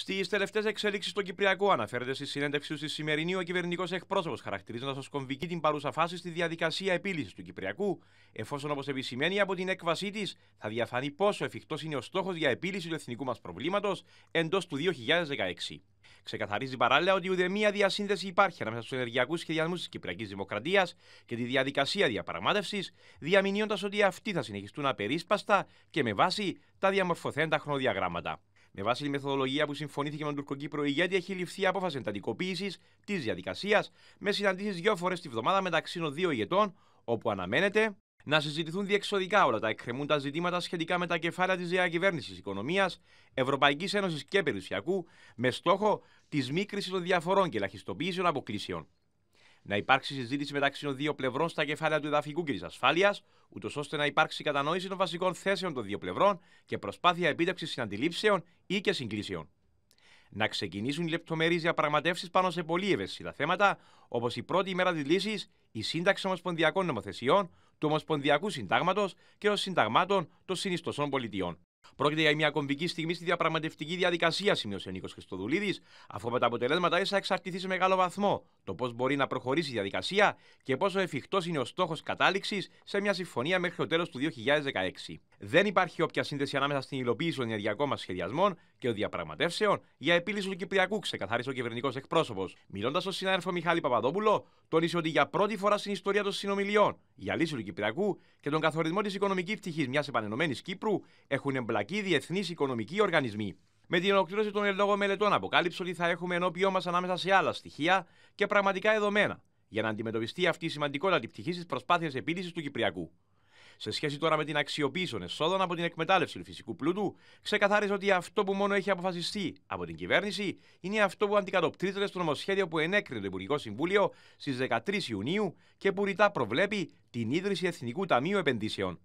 Στις τελευταίες εξέλιξει στο Κυπριακό αναφέρεται στη συνέντευξη του στη σημερινή ο κυβερνητικός εκπρόσωπος, χαρακτηρίζοντας ως κομβική την παρούσα φάση στη διαδικασία επίλυσης του Κυπριακού, εφόσον όπως επισημαίνει από την έκβασή της θα διαφανεί πόσο εφικτός είναι ο στόχος για επίλυση του εθνικού μας προβλήματος εντός του 2016. Ξεκαθαρίζει παράλληλα ότι ουδέμια διασύνδεση υπάρχει ανάμεσα στους ενεργειακούς σχεδιασμούς της Κυπριακής Δημοκρατίας και τη διαδικασία διαπραγμάτευσης, διαμηνύοντας ότι αυτοί θα συνεχιστούν απερίσπαστα και με βάση τα διαμορφωθέντα χρονοδιαγράμματα με βάση τη μεθοδολογία που συμφωνήθηκε με τον Τουρκοκύπρο ηγέτη, έχει ληφθεί απόφαση εντατικοποίησης της διαδικασίας με συναντήσεις δύο φορές τη βδομάδα μεταξύ των δύο ηγετών, όπου αναμένεται να συζητηθούν διεξοδικά όλα τα εκκρεμούντα ζητήματα σχετικά με τα κεφάλαια της διακυβέρνησης οικονομίας, Ευρωπαϊκής Ένωσης και περιουσιακού, με στόχο της μίκρηση των διαφορών και ελαχιστοποίησης των αποκλήσεων να υπάρξει συζήτηση μεταξύ των δύο πλευρών στα κεφάλαια του εδαφικού και της ασφάλειας, ούτως ώστε να υπάρξει κατανόηση των βασικών θέσεων των δύο πλευρών και προσπάθεια επίτευξης συναντηλήψεων ή και συγκλήσεων. Να ξεκινήσουν οι λεπτομερείς διαπραγματεύσεις πάνω σε πολύ ευαίσθητα θέματα, όπως η πρώτη ημέρα της λύσης, η σύνταξη Ομοσπονδιακών Νομοθεσιών, του Ομοσπονδιακού Συντάγματος και των Συνταγμάτων των Συνιστοσών Πολιτιών. Πρόκειται για μια κομβική στιγμή στη διαπραγματευτική διαδικασία, σημείωσε ο Νίκος Χριστοδουλίδης, αφού με τα αποτελέσματα έτσι θα εξαρτηθεί σε μεγάλο βαθμό το πώς μπορεί να προχωρήσει η διαδικασία και πόσο εφικτός είναι ο στόχος κατάληξης σε μια συμφωνία μέχρι το τέλος του 2016. Δεν υπάρχει όποια σύνδεση ανάμεσα στην υλοποίηση των ενεργειακών μας σχεδιασμών και των διαπραγματεύσεων για επίλυση του Κυπριακού, ξεκαθάρισε ο κυβερνητικός εκπρόσωπος. Μιλώντας στον συνάδελφο Μιχάλη Παπαδόπουλο, τόνισε ότι για πρώτη φορά στην ιστορία των συνομιλιών για λύση του Κυπριακού και τον καθορισμό της οικονομικής πτυχής μιας επανενωμένης Κύπρου έχουν εμπλακεί διεθνείς οικονομικοί οργανισμοί. Με την ολοκλήρωση των ελόγω μελετών, αποκάλυψε ότι θα έχουμε ενώπιό μας ανάμεσα σε άλλα στοιχεία και πραγματικά εδωμένα για να αντιμετωπιστεί αυτή η τη πτυχή στις προσπάθεια επίλυσης του Κυπριακού. Σε σχέση τώρα με την αξιοποίηση των εσόδων από την εκμετάλλευση του φυσικού πλούτου, ξεκαθάρισε ότι αυτό που μόνο έχει αποφασιστεί από την κυβέρνηση είναι αυτό που αντικατοπτρίζεται στο νομοσχέδιο που ενέκρινε το Υπουργικό Συμβούλιο στις 13 Ιουνίου και που ρητά προβλέπει την ίδρυση Εθνικού Ταμείου Επενδύσεων.